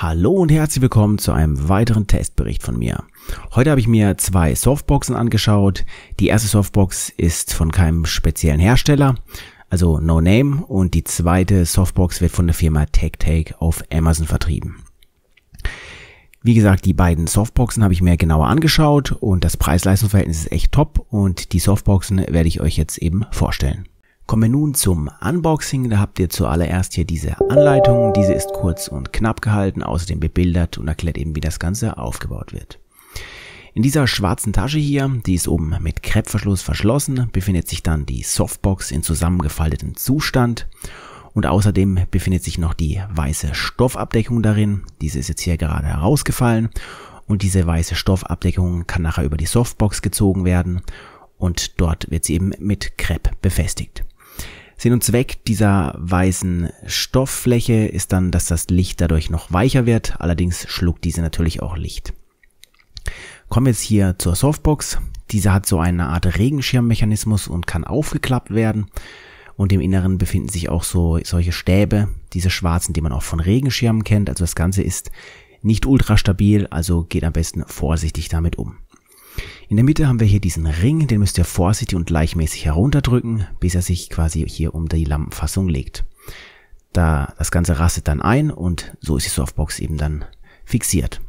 Hallo und herzlich willkommen zu einem weiteren Testbericht von mir. Heute habe ich mir zwei Softboxen angeschaut. Die erste Softbox ist von keinem speziellen Hersteller, also No Name, und die zweite Softbox wird von der Firma TechTake auf Amazon vertrieben. Wie gesagt, die beiden Softboxen habe ich mir genauer angeschaut und das Preis-Leistungs-Verhältnis ist echt top und die Softboxen werde ich euch jetzt eben vorstellen. Kommen wir nun zum Unboxing. Da habt ihr zuallererst hier diese Anleitung. Diese ist kurz und knapp gehalten, außerdem bebildert und erklärt eben, wie das Ganze aufgebaut wird. In dieser schwarzen Tasche hier, die ist oben mit Kreppverschluss verschlossen, befindet sich dann die Softbox in zusammengefaltetem Zustand und außerdem befindet sich noch die weiße Stoffabdeckung darin. Diese ist jetzt hier gerade herausgefallen und diese weiße Stoffabdeckung kann nachher über die Softbox gezogen werden und dort wird sie eben mit Krepp befestigt. Sinn und Zweck dieser weißen Stofffläche ist dann, dass das Licht dadurch noch weicher wird. Allerdings schluckt diese natürlich auch Licht. Kommen wir jetzt hier zur Softbox. Diese hat so eine Art Regenschirmmechanismus und kann aufgeklappt werden. Und im Inneren befinden sich auch so solche Stäbe, diese schwarzen, die man auch von Regenschirmen kennt. Also das Ganze ist nicht ultra stabil, also geht am besten vorsichtig damit um. In der Mitte haben wir hier diesen Ring, den müsst ihr vorsichtig und gleichmäßig herunterdrücken, bis er sich quasi hier um die Lampenfassung legt. Da das Ganze rastet dann ein und so ist die Softbox eben dann fixiert.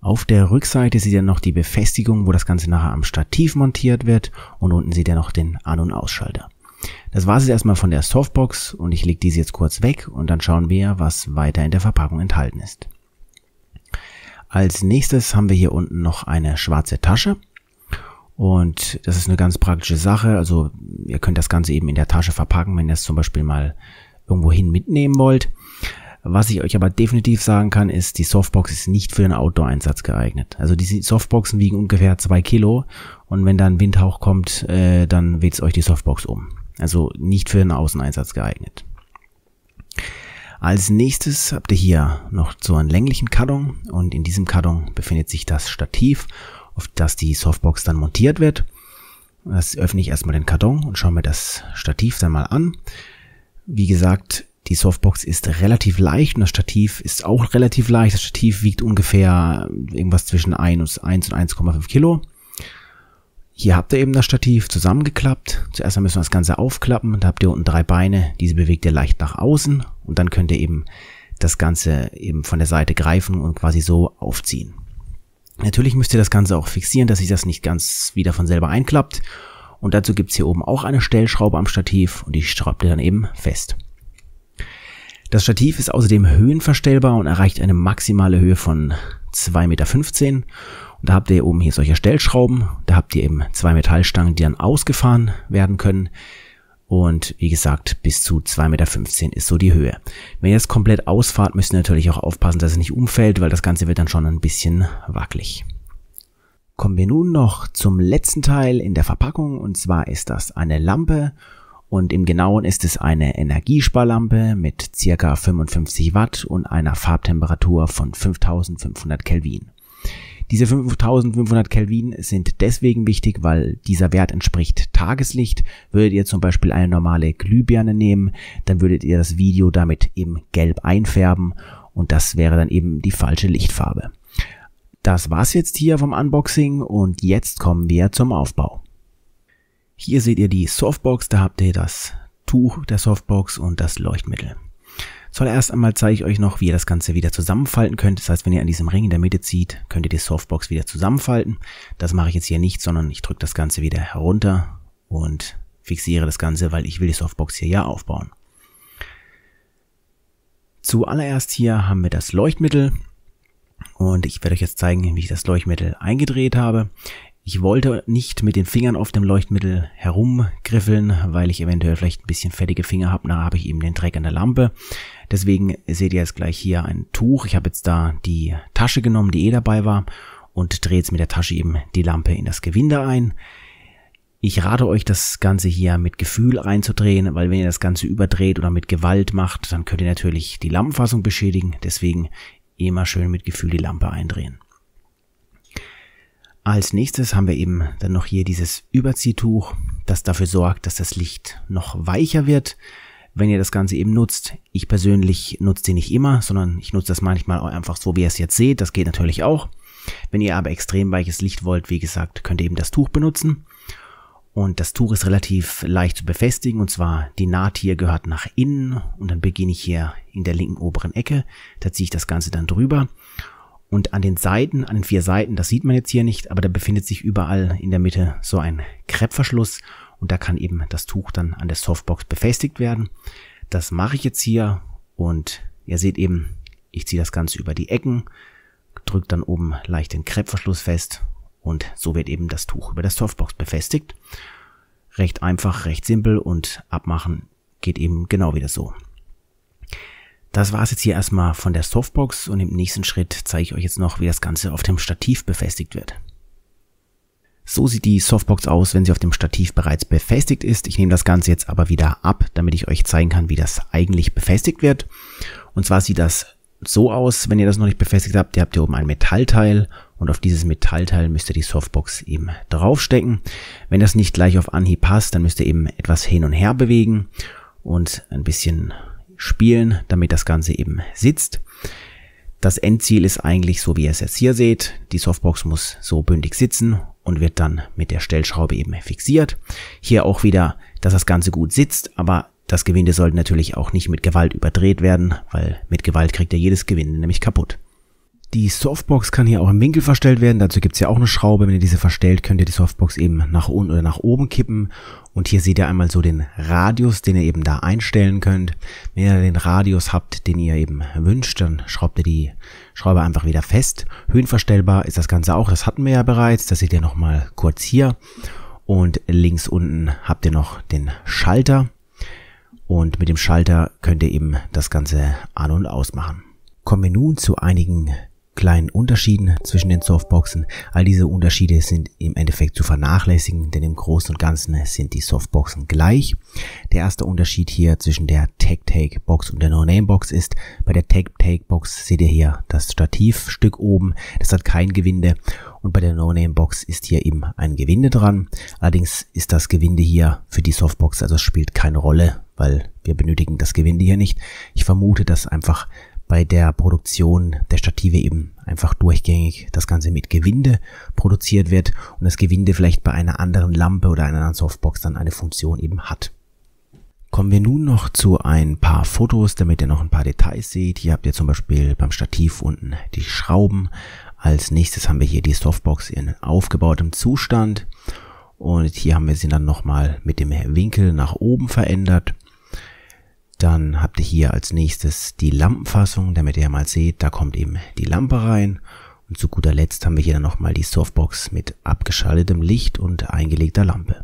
Auf der Rückseite seht ihr noch die Befestigung, wo das Ganze nachher am Stativ montiert wird und unten seht ihr noch den An- und Ausschalter. Das war es jetzt erstmal von der Softbox und ich lege diese jetzt kurz weg und dann schauen wir, was weiter in der Verpackung enthalten ist. Als nächstes haben wir hier unten noch eine schwarze Tasche. Und das ist eine ganz praktische Sache. Also ihr könnt das Ganze eben in der Tasche verpacken, wenn ihr es zum Beispiel mal irgendwohin mitnehmen wollt. Was ich euch aber definitiv sagen kann, ist, die Softbox ist nicht für den Outdoor-Einsatz geeignet. Also die Softboxen wiegen ungefähr zwei Kilo und wenn da ein Windhauch kommt, äh, dann weht euch die Softbox um. Also nicht für den Außeneinsatz geeignet. Als nächstes habt ihr hier noch so einen länglichen Karton und in diesem Karton befindet sich das Stativ, auf das die Softbox dann montiert wird. Das öffne ich erstmal den Karton und schaue mir das Stativ dann mal an. Wie gesagt, die Softbox ist relativ leicht und das Stativ ist auch relativ leicht. Das Stativ wiegt ungefähr irgendwas zwischen 1 und 1,5 Kilo. Hier habt ihr eben das Stativ zusammengeklappt. Zuerst müssen wir das Ganze aufklappen. Da habt ihr unten drei Beine. Diese bewegt ihr leicht nach außen. Und dann könnt ihr eben das Ganze eben von der Seite greifen und quasi so aufziehen. Natürlich müsst ihr das Ganze auch fixieren, dass sich das nicht ganz wieder von selber einklappt. Und dazu gibt's hier oben auch eine Stellschraube am Stativ und die schraubt ihr dann eben fest. Das Stativ ist außerdem höhenverstellbar und erreicht eine maximale Höhe von 2,15 Meter da habt ihr oben hier solche Stellschrauben. Da habt ihr eben zwei Metallstangen, die dann ausgefahren werden können. Und wie gesagt, bis zu 2,15 Meter ist so die Höhe. Wenn ihr es komplett ausfahrt, müsst ihr natürlich auch aufpassen, dass es nicht umfällt, weil das Ganze wird dann schon ein bisschen wackelig. Kommen wir nun noch zum letzten Teil in der Verpackung und zwar ist das eine Lampe und im Genauen ist es eine Energiesparlampe mit circa 55 Watt und einer Farbtemperatur von 5500 Kelvin. Diese 5500 Kelvin sind deswegen wichtig, weil dieser Wert entspricht Tageslicht. Würdet ihr zum Beispiel eine normale Glühbirne nehmen, dann würdet ihr das Video damit eben gelb einfärben und das wäre dann eben die falsche Lichtfarbe. Das war's jetzt hier vom Unboxing und jetzt kommen wir zum Aufbau. Hier seht ihr die Softbox, da habt ihr das Tuch der Softbox und das Leuchtmittel. Zuallererst einmal zeige ich euch noch, wie ihr das Ganze wieder zusammenfalten könnt. Das heißt, wenn ihr an diesem Ring in der Mitte zieht, könnt ihr die Softbox wieder zusammenfalten. Das mache ich jetzt hier nicht, sondern ich drücke das Ganze wieder herunter und fixiere das Ganze, weil ich will die Softbox hier ja aufbauen. Zuallererst hier haben wir das Leuchtmittel und ich werde euch jetzt zeigen, wie ich das Leuchtmittel eingedreht habe. Ich wollte nicht mit den Fingern auf dem Leuchtmittel herumgriffeln, weil ich eventuell vielleicht ein bisschen fettige Finger habe. Da habe ich eben den Dreck an der Lampe. Deswegen seht ihr jetzt gleich hier ein Tuch. Ich habe jetzt da die Tasche genommen, die eh dabei war und drehe jetzt mit der Tasche eben die Lampe in das Gewinde ein. Ich rate euch, das Ganze hier mit Gefühl einzudrehen, weil wenn ihr das Ganze überdreht oder mit Gewalt macht, dann könnt ihr natürlich die Lampenfassung beschädigen. Deswegen immer schön mit Gefühl die Lampe eindrehen. Als nächstes haben wir eben dann noch hier dieses Überziehtuch, das dafür sorgt, dass das Licht noch weicher wird, wenn ihr das Ganze eben nutzt. Ich persönlich nutze die nicht immer, sondern ich nutze das manchmal auch einfach so, wie ihr es jetzt seht. Das geht natürlich auch. Wenn ihr aber extrem weiches Licht wollt, wie gesagt, könnt ihr eben das Tuch benutzen. Und das Tuch ist relativ leicht zu befestigen und zwar die Naht hier gehört nach innen und dann beginne ich hier in der linken oberen Ecke. Da ziehe ich das Ganze dann drüber und an den Seiten, an den vier Seiten, das sieht man jetzt hier nicht, aber da befindet sich überall in der Mitte so ein Kreppverschluss und da kann eben das Tuch dann an der Softbox befestigt werden. Das mache ich jetzt hier und ihr seht eben, ich ziehe das Ganze über die Ecken, drücke dann oben leicht den Kreppverschluss fest und so wird eben das Tuch über der Softbox befestigt. Recht einfach, recht simpel und abmachen geht eben genau wieder so. Das war es jetzt hier erstmal von der Softbox und im nächsten Schritt zeige ich euch jetzt noch, wie das Ganze auf dem Stativ befestigt wird. So sieht die Softbox aus, wenn sie auf dem Stativ bereits befestigt ist. Ich nehme das Ganze jetzt aber wieder ab, damit ich euch zeigen kann, wie das eigentlich befestigt wird. Und zwar sieht das so aus, wenn ihr das noch nicht befestigt habt, ihr habt hier oben ein Metallteil und auf dieses Metallteil müsst ihr die Softbox eben draufstecken. Wenn das nicht gleich auf Anhieb passt, dann müsst ihr eben etwas hin und her bewegen und ein bisschen spielen, damit das Ganze eben sitzt. Das Endziel ist eigentlich so, wie ihr es jetzt hier seht. Die Softbox muss so bündig sitzen und wird dann mit der Stellschraube eben fixiert. Hier auch wieder, dass das Ganze gut sitzt, aber das Gewinde sollte natürlich auch nicht mit Gewalt überdreht werden, weil mit Gewalt kriegt ihr jedes Gewinde nämlich kaputt. Die Softbox kann hier auch im Winkel verstellt werden. Dazu gibt es ja auch eine Schraube. Wenn ihr diese verstellt, könnt ihr die Softbox eben nach unten oder nach oben kippen. Und hier seht ihr einmal so den Radius, den ihr eben da einstellen könnt. Wenn ihr den Radius habt, den ihr eben wünscht, dann schraubt ihr die Schraube einfach wieder fest. Höhenverstellbar ist das Ganze auch. Das hatten wir ja bereits. Das seht ihr nochmal kurz hier. Und links unten habt ihr noch den Schalter. Und mit dem Schalter könnt ihr eben das Ganze an- und ausmachen. Kommen wir nun zu einigen kleinen Unterschieden zwischen den Softboxen. All diese Unterschiede sind im Endeffekt zu vernachlässigen, denn im Großen und Ganzen sind die Softboxen gleich. Der erste Unterschied hier zwischen der Tag-Take-Box und der No-Name-Box ist, bei der Tag-Take-Box seht ihr hier das Stativstück oben, das hat kein Gewinde und bei der No-Name-Box ist hier eben ein Gewinde dran. Allerdings ist das Gewinde hier für die Softbox, also spielt keine Rolle, weil wir benötigen das Gewinde hier nicht. Ich vermute, dass einfach bei der Produktion der Stative eben einfach durchgängig das Ganze mit Gewinde produziert wird und das Gewinde vielleicht bei einer anderen Lampe oder einer anderen Softbox dann eine Funktion eben hat. Kommen wir nun noch zu ein paar Fotos, damit ihr noch ein paar Details seht. Hier habt ihr zum Beispiel beim Stativ unten die Schrauben. Als nächstes haben wir hier die Softbox in aufgebautem Zustand. Und hier haben wir sie dann nochmal mit dem Winkel nach oben verändert. Dann habt ihr hier als nächstes die Lampenfassung, damit ihr mal seht, da kommt eben die Lampe rein. Und zu guter Letzt haben wir hier dann nochmal die Softbox mit abgeschaltetem Licht und eingelegter Lampe.